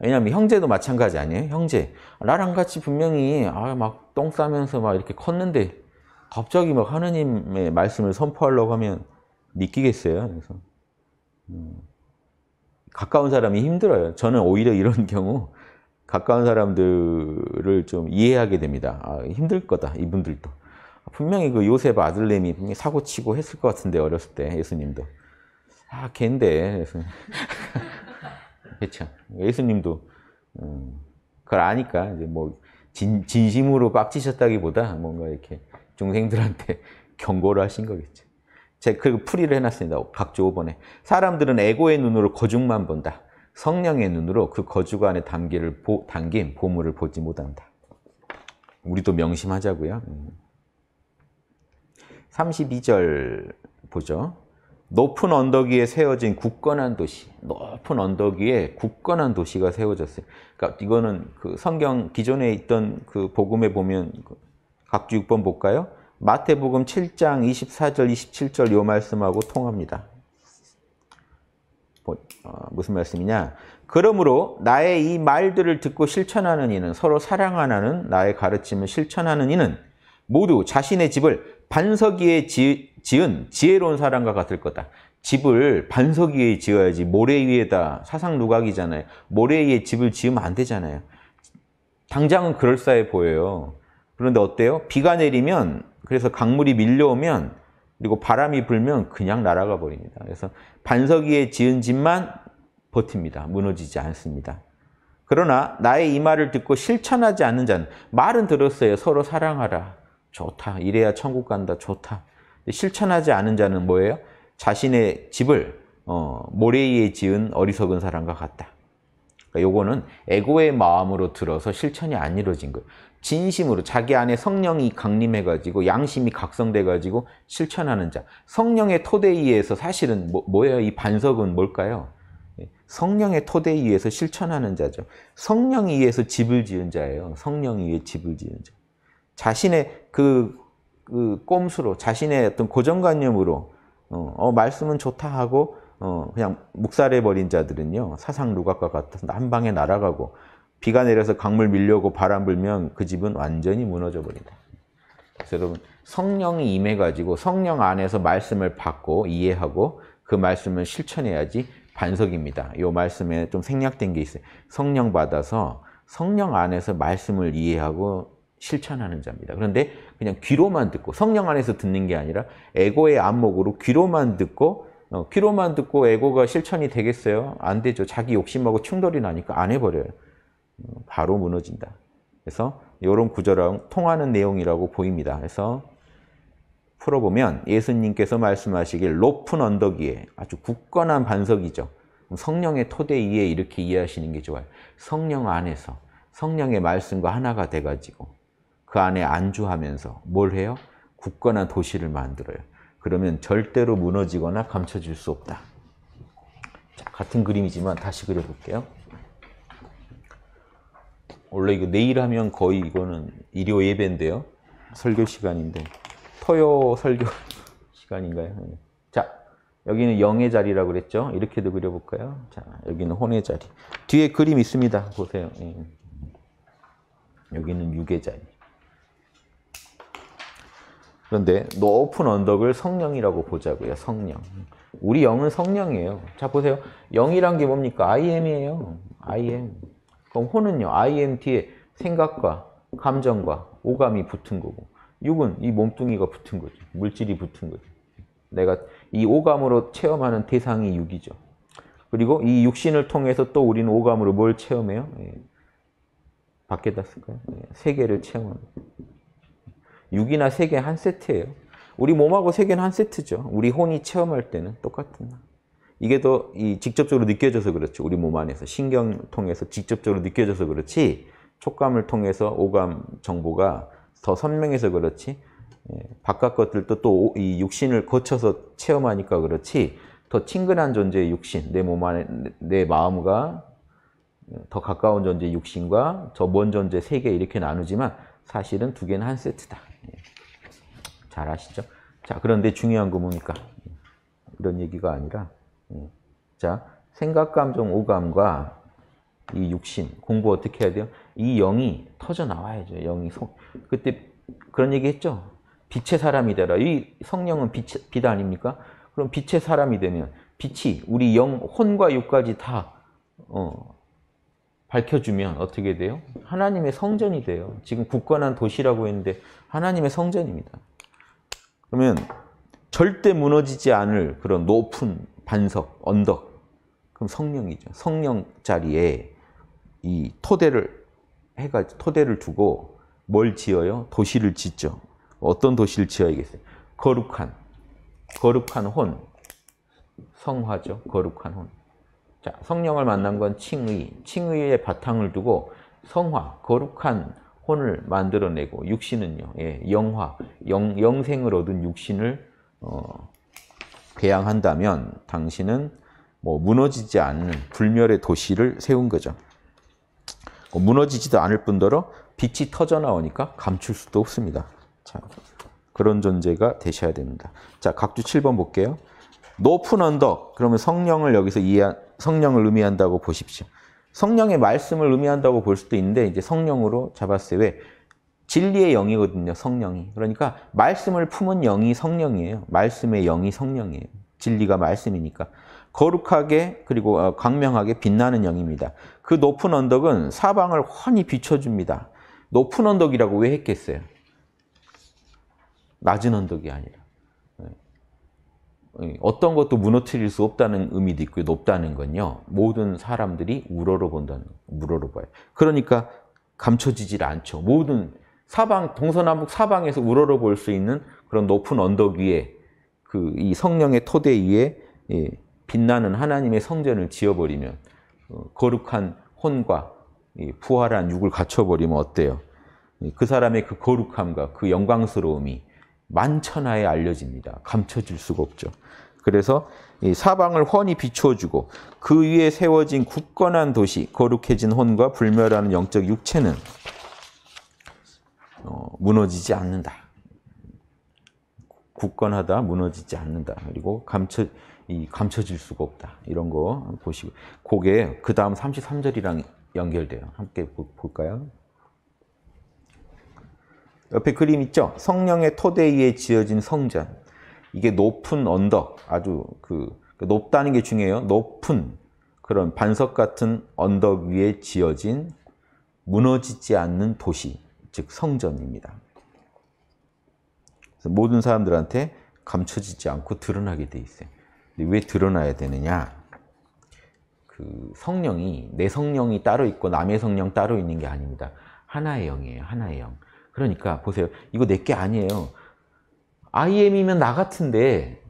왜냐하면 형제도 마찬가지 아니에요? 형제. 나랑 같이 분명히 아, 막 똥 싸면서 막 이렇게 컸는데 갑자기 막 하느님의 말씀을 선포하려고 하면 믿기겠어요? 그래서 음. 가까운 사람이 힘들어요. 저는 오히려 이런 경우 가까운 사람들을 좀 이해하게 됩니다. 아, 힘들 거다, 이분들도. 분명히 그 요셉 아들님이 분명히 사고 치고 했을 것 같은데, 어렸을 때, 예수님도. 아, 걘데 예수님. 그렇죠. 예수님도, 음, 그걸 아니까, 이제 뭐, 진, 진심으로 빡치셨다기보다 뭔가 이렇게 중생들한테 [laughs] 경고를 하신 거겠죠. 제가 그 풀이를 해놨습니다. 각조 5번에. 사람들은 에고의 눈으로 거중만 본다. 성령의 눈으로 그 거주관의 단계를 보, 담긴 보물을 보지 못한다. 우리도 명심하자고요. 32절 음. 보죠. 높은 언덕 위에 세워진 굳건한 도시. 높은 언덕 위에 굳건한 도시가 세워졌어요. 그러니까 이거는 그 성경 기존에 있던 그 복음에 보면 그 각주 6번 볼까요? 마태복음 7장 24절, 27절 요 말씀하고 통합니다. 뭐, 어, 무슨 말씀이냐? 그러므로 나의 이 말들을 듣고 실천하는 이는 서로 사랑하는 나의 가르침을 실천하는 이는 모두 자신의 집을 반석 위에 지, 은 지혜로운 사람과 같을 거다. 집을 반석 위에 지어야지 모래 위에다 사상 누각이잖아요. 모래 위에 집을 지으면 안 되잖아요. 당장은 그럴싸해 보여요. 그런데 어때요? 비가 내리면 그래서 강물이 밀려오면 그리고 바람이 불면 그냥 날아가 버립니다. 그래서 반석 위에 지은 집만 버팁니다. 무너지지 않습니다. 그러나 나의 이 말을 듣고 실천하지 않는 자는 말은 들었어요. 서로 사랑하라. 좋다. 이래야 천국 간다. 좋다. 실천하지 않은 자는 뭐예요? 자신의 집을 어, 모래 위에 지은 어리석은 사람과 같다. 그러니까 요거는 에고의 마음으로 들어서 실천이 안 이루어진 거예요. 진심으로 자기 안에 성령이 강림해가지고 양심이 각성돼가지고 실천하는 자. 성령의 토대 위에서 사실은 뭐, 뭐예요? 이 반석은 뭘까요? 예, 성령의 토대 위에서 실천하는 자죠. 성령 위에서 집을 지은 자예요. 성령 위에 집을 지은 자. 자신의 그, 그 꼼수로, 자신의 어떤 고정관념으로 어, 어 말씀은 좋다 하고 어, 그냥 묵살해버린 자들은요, 사상 누각과 같아서 한 방에 날아가고, 비가 내려서 강물 밀려고 바람 불면 그 집은 완전히 무너져 버린다. 그래서 여러분, 성령이 임해가지고 성령 안에서 말씀을 받고 이해하고 그 말씀을 실천해야지 반석입니다. 이 말씀에 좀 생략된 게 있어요. 성령 받아서 성령 안에서 말씀을 이해하고 실천하는 자입니다. 그런데 그냥 귀로만 듣고 성령 안에서 듣는 게 아니라 에고의 안목으로 귀로만 듣고 어, 귀로만 듣고 에고가 실천이 되겠어요? 안 되죠. 자기 욕심하고 충돌이 나니까 안 해버려요. 어, 바로 무너진다. 그래서 이런 구절랑 통하는 내용이라고 보입니다. 그래서 풀어보면 예수님께서 말씀하시길 높은 언덕 위에 아주 굳건한 반석이죠. 성령의 토대 위에 이렇게 이해하시는 게 좋아요. 성령 안에서 성령의 말씀과 하나가 돼가지고 그 안에 안주하면서 뭘 해요? 굳건한 도시를 만들어요. 그러면 절대로 무너지거나 감춰질 수 없다. 자, 같은 그림이지만 다시 그려볼게요. 원래 이거 내일 하면 거의 이거는 일요 예배인데요. 설교 시간인데 토요 설교 [laughs] 시간인가요? 자, 여기는 영의 자리라고 그랬죠? 이렇게도 그려볼까요? 자, 여기는 혼의 자리. 뒤에 그림 있습니다. 보세요. 예. 여기는 육의 자리. 그런데 높은 언덕을 성령이라고 보자고요. 성령. 우리 영은 성령이에요. 자 보세요. 영이란 게 뭡니까? I am이에요. I am. 그럼 호는요. I am 뒤에 생각과 감정과 오감이 붙은 거고 육은 이 몸뚱이가 붙은 거죠. 물질이 붙은 거죠. 내가 이 오감으로 체험하는 대상이 육이죠. 그리고 이 육신을 통해서 또 우리는 오감으로 뭘 체험해요? 예. 밖에다 쓸까요? 예. 세계를 체험합니다. 6이나 3개 한 세트예요. 우리 몸하고 3개는 한 세트죠. 우리 혼이 체험할 때는 똑같은 이게 더이 직접적으로 느껴져서 그렇지. 우리 몸 안에서 신경 통해서 직접적으로 느껴져서 그렇지. 촉감을 통해서 오감 정보가 더 선명해서 그렇지. 예, 바깥 것들도 또 이 육신을 거쳐서 체험하니까 그렇지. 더 친근한 존재의 육신, 내 몸 안에 내 마음과 더 가까운 존재 육신과 저 먼 존재 세계 이렇게 나누지만 사실은 두 개는 한 세트다. 예. 잘 아시죠? 자, 그런데 중요한 거 뭡니까? 이런 얘기가 아니라 예. 자, 생각, 감정, 오감과 이 육신, 공부 어떻게 해야 돼요? 이 영이 터져 나와야죠. 영이 성, 그때 그런 얘기 했죠? 빛의 사람이 되라. 이 성령은 빛, 빛 아닙니까? 그럼 빛의 사람이 되면 빛이 우리 영, 혼과 육까지 다 어, 밝혀주면 어떻게 돼요? 하나님의 성전이 돼요. 지금 굳건한 도시라고 했는데 하나님의 성전입니다. 그러면 절대 무너지지 않을 그런 높은 반석, 언덕, 그럼 성령이죠. 성령 자리에 이 토대를 해가 토대를 두고 뭘 지어요? 도시를 짓죠. 어떤 도시를 지어야겠어요? 거룩한, 거룩한 혼, 성화죠. 거룩한 혼. 자, 성령을 만난 건 칭의, 칭의의 바탕을 두고 성화, 거룩한 혼을 만들어내고 육신은요, 예, 영화, 영, 영생을 얻은 육신을 어, 배양한다면 당신은 뭐 무너지지 않는 불멸의 도시를 세운 거죠. 뭐 무너지지도 않을 뿐더러 빛이 터져 나오니까 감출 수도 없습니다. 자, 그런 존재가 되셔야 됩니다. 자, 각주 7번 볼게요. 높은 언덕, 그러면 성령을 여기서 이해, 한 성령을 의미한다고 보십시오. 성령의 말씀을 의미한다고 볼 수도 있는데 이제 성령으로 잡았어요. 왜? 진리의 영이거든요, 성령이. 그러니까 말씀을 품은 영이 성령이에요. 말씀의 영이 성령이에요. 진리가 말씀이니까. 거룩하게 그리고 어, 광명하게 빛나는 영입니다. 그 높은 언덕은 사방을 훤히 비춰줍니다. 높은 언덕이라고 왜 했겠어요? 낮은 언덕이 아니라. 예, 어떤 것도 무너뜨릴 수 없다는 의미도 있고 높다는 건요. 모든 사람들이 우러러 본다는 우러러 봐요. 그러니까 감춰지질 않죠. 모든 사방 동서남북 사방에서 우러러 볼수 있는 그런 높은 언덕 위에 그 이 성령의 토대 위에 예, 빛나는 하나님의 성전을 지어버리면 어, 거룩한 혼과 부활한 육을 갖춰버리면 어때요? 그 사람의 그 거룩함과 그 영광스러움이 만천하에 알려집니다. 감춰질 수가 없죠. 그래서 사방을 훤히 비추어주고 그 위에 세워진 굳건한 도시, 거룩해진 혼과 불멸하는 영적 육체는 어, 무너지지 않는다. 굳건하다, 무너지지 않는다. 그리고 감춰, 이 감춰질 수가 없다. 이런 거 보시고. 그게 그 다음 33절이랑 연결돼요. 함께 볼까요? 옆에 그림 있죠? 성령의 토대 위에 지어진 성전. 이게 높은 언덕, 아주 그, 그 높다는 게 중요해요. 높은 그런 반석 같은 언덕 위에 지어진 무너지지 않는 도시, 즉 성전입니다. 모든 사람들한테 감춰지지 않고 드러나게 돼 있어요. 왜 드러나야 되느냐? 그 성령이 내 성령이 따로 있고 남의 성령 따로 있는 게 아닙니다. 하나의 영이에요. 하나의 영. 그러니까 보세요. 이거 내 게 아니에요. IM이면 나 같은데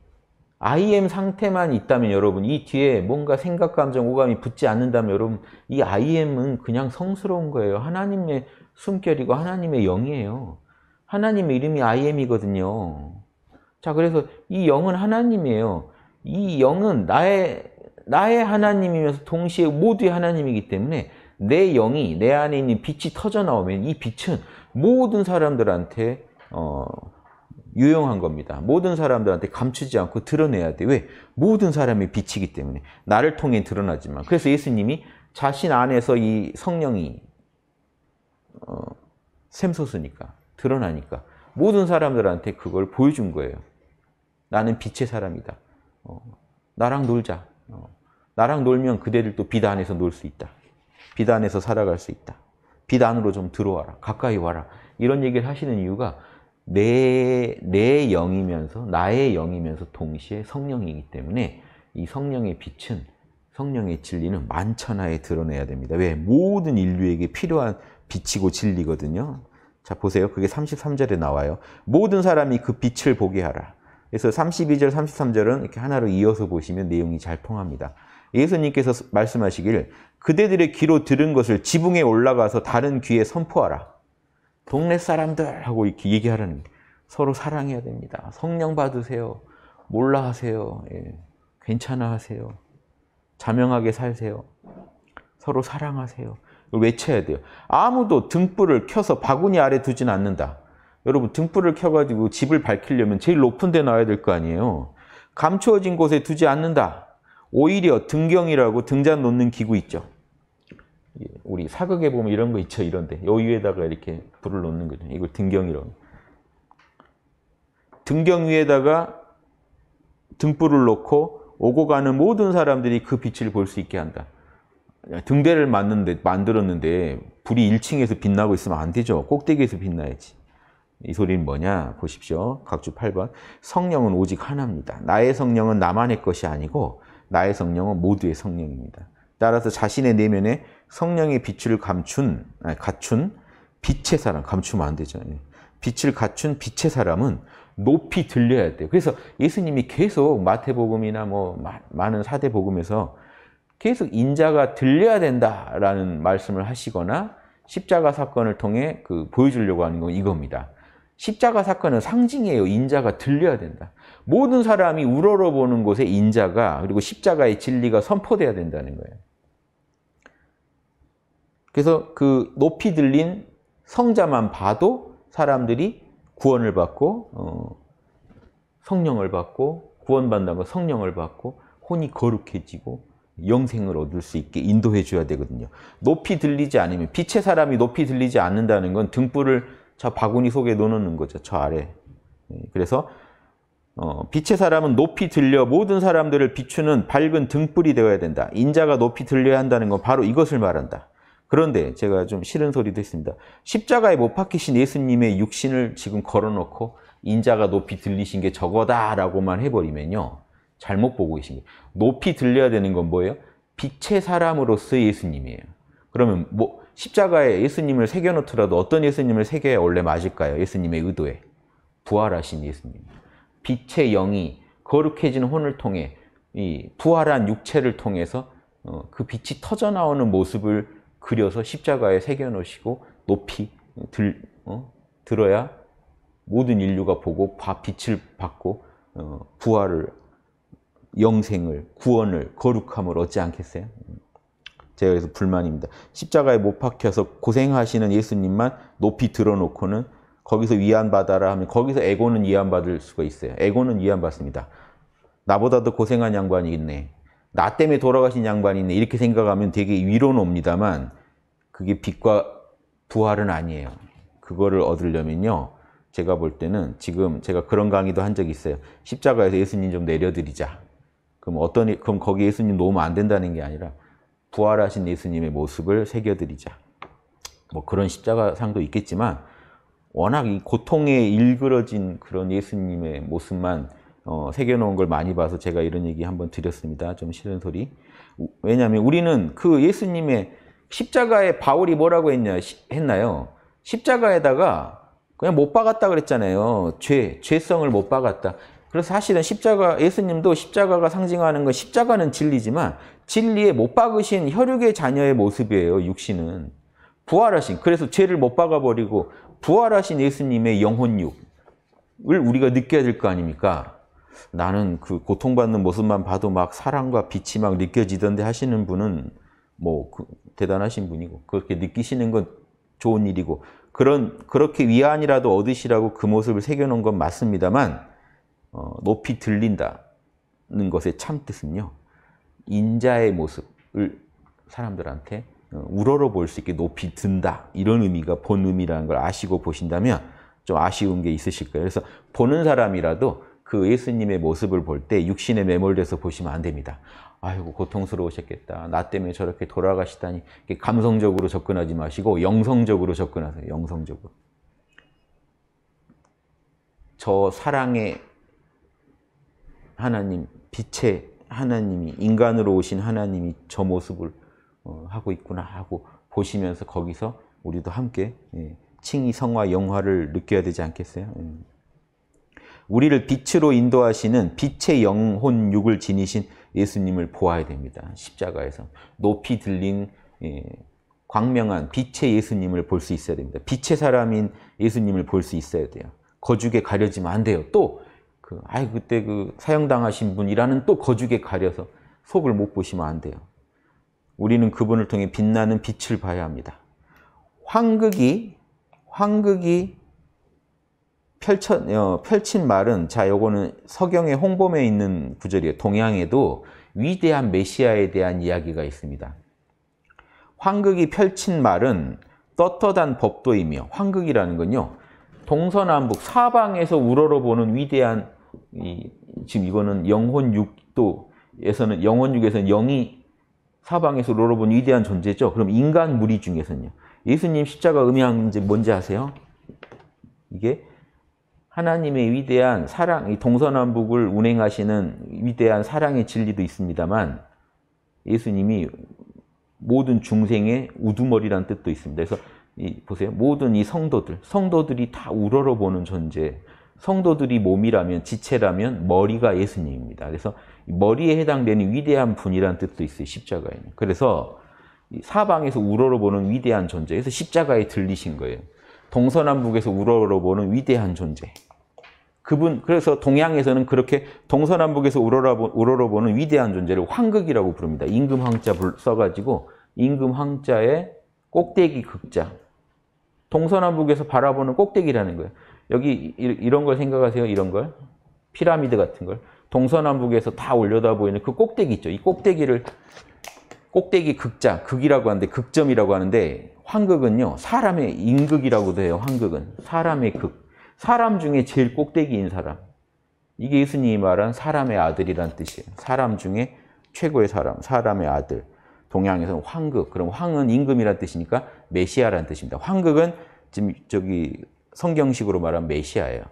IM 상태만 있다면 여러분 이 뒤에 뭔가 생각, 감정, 오감이 붙지 않는다면 여러분 이 IM은 그냥 성스러운 거예요. 하나님의 숨결이고 하나님의 영이에요. 하나님의 이름이 IM이거든요. 자 그래서 이 영은 하나님이에요. 이 영은 나의 나의 하나님이면서 동시에 모두의 하나님이기 때문에 내 영이 내 안에 있는 빛이 터져 나오면 이 빛은 모든 사람들한테 어, 유용한 겁니다. 모든 사람들한테 감추지 않고 드러내야 돼. 왜? 모든 사람이 빛이기 때문에. 나를 통해 드러나지만. 그래서 예수님이 자신 안에서 이 성령이 어, 샘솟으니까, 드러나니까 모든 사람들한테 그걸 보여준 거예요. 나는 빛의 사람이다. 어, 나랑 놀자. 어, 나랑 놀면 그대들도 빛 안에서 놀 수 있다. 빛 안에서 살아갈 수 있다. 빛 안으로 좀 들어와라. 가까이 와라. 이런 얘기를 하시는 이유가 내, 내 영이면서 나의 영이면서 동시에 성령이기 때문에 이 성령의 빛은 성령의 진리는 만천하에 드러내야 됩니다. 왜? 모든 인류에게 필요한 빛이고 진리거든요. 자 보세요. 그게 33절에 나와요. 모든 사람이 그 빛을 보게 하라. 그래서 32절, 33절은 이렇게 하나로 이어서 보시면 내용이 잘 통합니다. 예수님께서 말씀하시길 그대들의 귀로 들은 것을 지붕에 올라가서 다른 귀에 선포하라. 동네 사람들하고 이렇게 얘기하라는 서로 사랑해야 됩니다. 성령 받으세요. 몰라 하세요. 예. 괜찮아 하세요. 자명하게 살세요. 서로 사랑하세요. 외쳐야 돼요. 아무도 등불을 켜서 바구니 아래 두진 않는다. 여러분 등불을 켜가지고 집을 밝히려면 제일 높은 데 놔야 될 거 아니에요. 감추어진 곳에 두지 않는다. 오히려 등경이라고 등잔 놓는 기구 있죠. 우리 사극에 보면 이런 거 있죠 이런데 요 위에다가 이렇게 불을 놓는 거죠 이걸 등경이라고 등경 위에다가 등불을 놓고 오고 가는 모든 사람들이 그 빛을 볼 수 있게 한다 등대를 만드는데, 만들었는데 불이 1층에서 빛나고 있으면 안 되죠 꼭대기에서 빛나야지 이 소리는 뭐냐 보십시오 각주 8번 성령은 오직 하나입니다 나의 성령은 나만의 것이 아니고 나의 성령은 모두의 성령입니다 따라서 자신의 내면에 성령의 빛을 감춘, 아니, 갖춘 빛의 사람, 감추면 안 되잖아요. 빛을 갖춘 빛의 사람은 높이 들려야 돼요. 그래서 예수님이 계속 마태복음이나 뭐 많은 사대복음에서 계속 인자가 들려야 된다라는 말씀을 하시거나 십자가 사건을 통해 그 보여주려고 하는 건 이겁니다. 십자가 사건은 상징이에요. 인자가 들려야 된다. 모든 사람이 우러러보는 곳에 인자가 그리고 십자가의 진리가 선포돼야 된다는 거예요. 그래서 그 높이 들린 성자만 봐도 사람들이 구원을 받고 어, 성령을 받고 구원받는 거 성령을 받고 혼이 거룩해지고 영생을 얻을 수 있게 인도해 줘야 되거든요. 높이 들리지 않으면 빛의 사람이 높이 들리지 않는다는 건 등불을 저 바구니 속에 넣어놓는 거죠. 저 아래. 예, 그래서 어, 빛의 사람은 높이 들려 모든 사람들을 비추는 밝은 등불이 되어야 된다. 인자가 높이 들려야 한다는 건 바로 이것을 말한다. 그런데 제가 좀 싫은 소리도 했습니다. 십자가에 못 박히신 예수님의 육신을 지금 걸어놓고 인자가 높이 들리신 게 저거다라고만 해버리면요. 잘못 보고 계신 게 높이 들려야 되는 건 뭐예요? 빛의 사람으로서 예수님이에요. 그러면 뭐 십자가에 예수님을 새겨놓더라도 어떤 예수님을 새겨야 원래 맞을까요? 예수님의 의도에 부활하신 예수님. 빛의 영이 거룩해진 혼을 통해 이 부활한 육체를 통해서 어, 그 빛이 터져 나오는 모습을 그려서 십자가에 새겨 놓으시고 높이 들, 어? 들어야 모든 인류가 보고 빛을 받고 어, 부활을 영생을 구원을 거룩함을 얻지 않겠어요? 제가 그래서 불만입니다. 십자가에 못 박혀서 고생하시는 예수님만 높이 들어놓고는 거기서 위안받아라 하면 거기서 에고는 위안받을 수가 있어요. 에고는 위안받습니다. 나보다 더 고생한 양반이 있네. 나 때문에 돌아가신 양반이 있네 이렇게 생각하면 되게 위로는 옵니다만 그게 빛과 부활은 아니에요. 그거를 얻으려면요. 제가 볼 때는 지금 제가 그런 강의도 한 적이 있어요. 십자가에서 예수님 좀 내려드리자. 그럼 어떤 그럼 거기 예수님 놓으면 안 된다는 게 아니라 부활하신 예수님의 모습을 새겨드리자. 뭐 그런 십자가상도 있겠지만 워낙 이 고통에 일그러진 그런 예수님의 모습만 어, 새겨놓은 걸 많이 봐서 제가 이런 얘기 한번 드렸습니다. 좀 싫은 소리. 왜냐하면 우리는 그 예수님의 십자가에 바울이 뭐라고 했냐, 했나요? 십자가에다가 그냥 못 박았다 그랬잖아요. 죄, 죄성을 못 박았다. 그래서 사실은 십자가, 예수님도 십자가가 상징하는 건 십자가는 진리지만 진리에 못 박으신 혈육의 자녀의 모습이에요, 육신은. 부활하신, 그래서 죄를 못 박아버리고 부활하신 예수님의 영혼육을 우리가 느껴야 될 거 아닙니까? 나는 그 고통받는 모습만 봐도 막 사랑과 빛이 막 느껴지던데 하시는 분은 뭐 그 대단하신 분이고 그렇게 느끼시는 건 좋은 일이고 그런 그렇게 위안이라도 얻으시라고 그 모습을 새겨놓은 건 맞습니다만 어, 높이 들린다는 것의 참 뜻은요 인자의 모습을 사람들한테 어, 우러러 볼 수 있게 높이 든다 이런 의미가 본 의미라는 걸 아시고 보신다면 좀 아쉬운 게 있으실 거예요. 그래서 보는 사람이라도 그 예수님의 모습을 볼 때 육신에 매몰돼서 보시면 안 됩니다. 아이고 고통스러우셨겠다. 나 때문에 저렇게 돌아가시다니 감성적으로 접근하지 마시고 영성적으로 접근하세요. 영성적으로. 저 사랑의 하나님, 빛의 하나님이 인간으로 오신 하나님이 저 모습을 어, 하고 있구나 하고 보시면서 거기서 우리도 함께 예, 칭의 성화 영화를 느껴야 되지 않겠어요? 음. 우리를 빛으로 인도하시는 빛의 영혼육을 지니신 예수님을 보아야 됩니다. 십자가에서 높이 들린 예, 광명한 빛의 예수님을 볼 수 있어야 됩니다. 빛의 사람인 예수님을 볼 수 있어야 돼요. 거죽에 가려지면 안 돼요. 또 그, 아이 그때 그 사형당하신 분이라는 또 거죽에 가려서 속을 못 보시면 안 돼요. 우리는 그분을 통해 빛나는 빛을 봐야 합니다. 황극이 황극이 펼쳐, 어, 펼친 말은 자 요거는 서경의 홍범에 있는 구절이에요. 동양에도 위대한 메시아에 대한 이야기가 있습니다. 황극이 펼친 말은 떳떳한 법도이며 황극이라는 건요. 동서남북 사방에서 우러러보는 위대한 이, 지금 이거는 영혼육도에서는 영혼육에서는 영이 사방에서 우러러본 위대한 존재죠. 그럼 인간 무리 중에서는요. 예수님 십자가 음향 뭔지 아세요? 이게 하나님의 위대한 사랑, 이 동서남북을 운행하시는 위대한 사랑의 진리도 있습니다만 예수님이 모든 중생의 우두머리란 뜻도 있습니다. 그래서 이 보세요. 모든 이 성도들, 성도들이 다 우러러보는 존재, 성도들이 몸이라면 지체라면 머리가 예수님입니다. 그래서 머리에 해당되는 위대한 분이란 뜻도 있어요. 십자가에는. 그래서 사방에서 우러러보는 위대한 존재. 그래서 십자가에 들리신 거예요. 동서남북에서 우러러보는 위대한 존재. 그분 그래서 동양에서는 그렇게 동서남북에서 우러러 보는 위대한 존재를 황극이라고 부릅니다. 임금 황자 써가지고 임금 황자의 꼭대기 극장 동서남북에서 바라보는 꼭대기라는 거예요. 여기 이런 걸 생각하세요. 이런 걸 피라미드 같은 걸 동서남북에서 다 올려다 보이는 그 꼭대기 있죠. 이 꼭대기를 꼭대기 극장 극이라고 하는데 극점이라고 하는데 황극은요 사람의 임극이라고도 해요. 황극은 사람의 극 사람 중에 제일 꼭대기인 사람. 이게 예수님이 말한 사람의 아들이란 뜻이에요. 사람 중에 최고의 사람, 사람의 아들. 동양에서는 황극. 그럼 황은 임금이란 뜻이니까 메시아란 뜻입니다. 황극은 지금 저기 성경식으로 말하 메시아예요.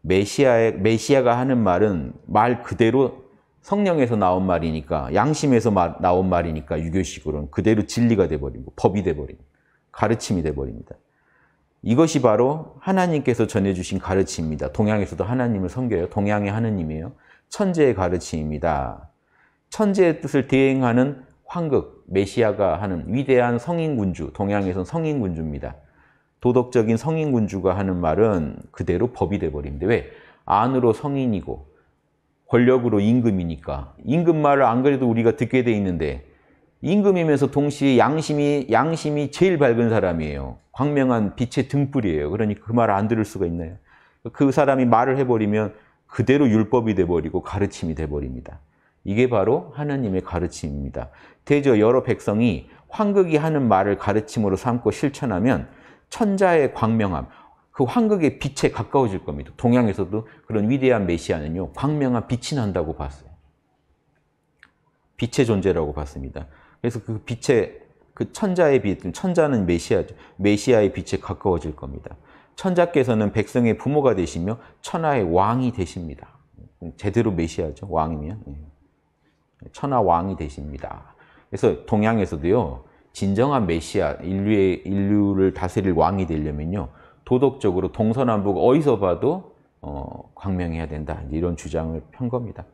메시아의 메시아가 하는 말은 말 그대로 성령에서 나온 말이니까 양심에서 말, 나온 말이니까 유교식으로는 그대로 진리가 돼 버리고 법이 돼 버린 가르침이 돼 버립니다. 이것이 바로 하나님께서 전해주신 가르침입니다. 동양에서도 하나님을 섬겨요. 동양의 하느님이에요. 천재의 가르침입니다. 천재의 뜻을 대행하는 황극, 메시아가 하는 위대한 성인군주, 동양에선 성인군주입니다. 도덕적인 성인군주가 하는 말은 그대로 법이 돼버립니다. 왜? 안으로 성인이고 권력으로 임금이니까. 임금 말을 안 그래도 우리가 듣게 돼 있는데 임금이면서 동시에 양심이 양심이 제일 밝은 사람이에요. 광명한 빛의 등불이에요. 그러니 그말 안 들을 수가 있나요? 그 사람이 말을 해버리면 그대로 율법이 돼버리고 가르침이 돼버립니다. 이게 바로 하나님의 가르침입니다. 대저 여러 백성이 황극이 하는 말을 가르침으로 삼고 실천하면 천자의 광명함, 그 황극의 빛에 가까워질 겁니다. 동양에서도 그런 위대한 메시아는요, 광명한 빛이 난다고 봤어요. 빛의 존재라고 봤습니다. 그래서 그빛에그 그 천자의 빛, 천자는 메시아죠. 메시아의 빛에 가까워질 겁니다. 천자께서는 백성의 부모가 되시며 천하의 왕이 되십니다. 음, 제대로 메시아죠. 왕이면. 예. 천하 왕이 되십니다. 그래서 동양에서도요. 진정한 메시아, 인류의 인류를 다스릴 왕이 되려면요. 도덕적으로 동서남북 어디서 봐도 어, 광명해야 된다. 이런 주장을 편 겁니다.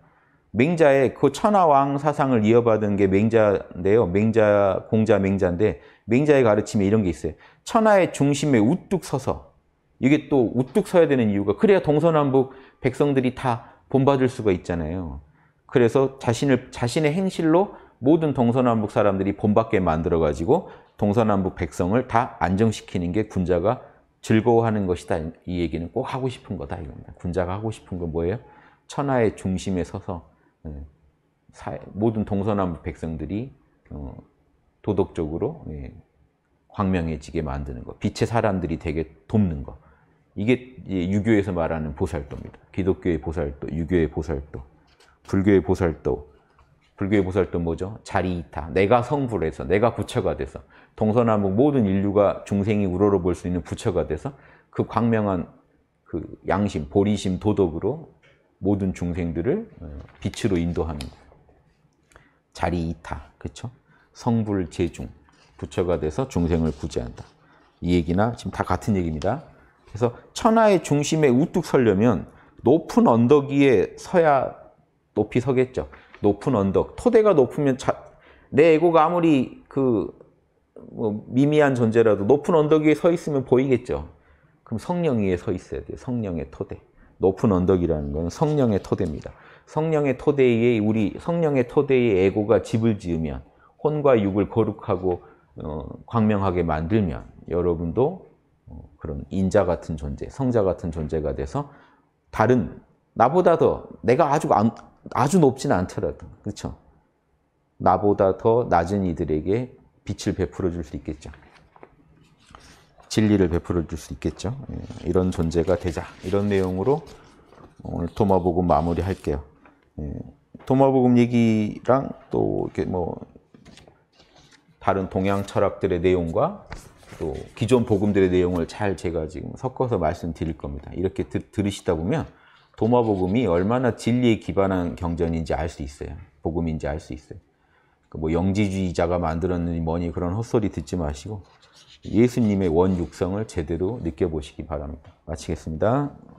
맹자의 그 천하왕 사상을 이어받은 게 맹자인데요. 맹자, 공자, 맹자인데 맹자의 가르침에 이런 게 있어요. 천하의 중심에 우뚝 서서 이게 또 우뚝 서야 되는 이유가 그래야 동서남북 백성들이 다 본받을 수가 있잖아요. 그래서 자신을 자신의 행실로 모든 동서남북 사람들이 본받게 만들어 가지고 동서남북 백성을 다 안정시키는 게 군자가 즐거워하는 것이다. 이 얘기는 꼭 하고 싶은 거다 이겁니다. 군자가 하고 싶은 건 뭐예요? 천하의 중심에 서서 예. 모든 동서남 북 백성들이 어, 도덕적으로 예, 광명해지게 만드는 것, 빛의 사람들이 되게 돕는 것. 이게 유교에서 말하는 보살도입니다. 기독교의 보살도, 유교의 보살도, 불교의 보살도. 불교의 보살도 뭐죠? 자리이타. 내가 성불해서, 내가 부처가 돼서, 동서남북 모든 인류가 중생이 우러러 볼 수 있는 부처가 돼서 그 광명한 그 양심, 보리심, 도덕으로 모든 중생들을 어, 빛으로 인도하는 자리 이타, 그렇죠? 성불 재중, 부처가 돼서 중생을 구제한다. 이 얘기나 지금 다 같은 얘기입니다. 그래서 천하의 중심에 우뚝 서려면 높은 언덕 위에 서야 높이 서겠죠. 높은 언덕, 토대가 높으면 자, 내 에고가 아무리 그뭐 미미한 존재라도 높은 언덕 위에 서 있으면 보이겠죠. 그럼 성령 위에 서 있어야 돼요. 성령의 토대. 높은 언덕이라는 건 성령의 토대입니다. 성령의 토대 에 우리 성령의 토대 에 에고가 집을 지으면 혼과 육을 거룩하고 어, 광명하게 만들면 여러분도 어, 그런 인자 같은 존재, 성자 같은 존재가 돼서 다른 나보다 더 내가 아주 아주 높진 않더라도 그렇죠. 나보다 더 낮은 이들에게 빛을 베풀어 줄 수 있겠죠. 진리를 베풀어 줄 수 있겠죠. 예, 이런 존재가 되자. 이런 내용으로 오늘 도마복음 마무리할게요. 예, 도마복음 얘기랑 또 이렇게 뭐 다른 동양 철학들의 내용과 또 기존 복음들의 내용을 잘 제가 지금 섞어서 말씀드릴 겁니다. 이렇게 드, 들으시다 보면 도마복음이 얼마나 진리에 기반한 경전인지 알 수 있어요. 복음인지 알 수 있어요. 그 뭐 영지주의자가 만들었느니 뭐니 그런 헛소리 듣지 마시고 예수님의 원육성을 제대로 느껴보시기 바랍니다. 마치겠습니다.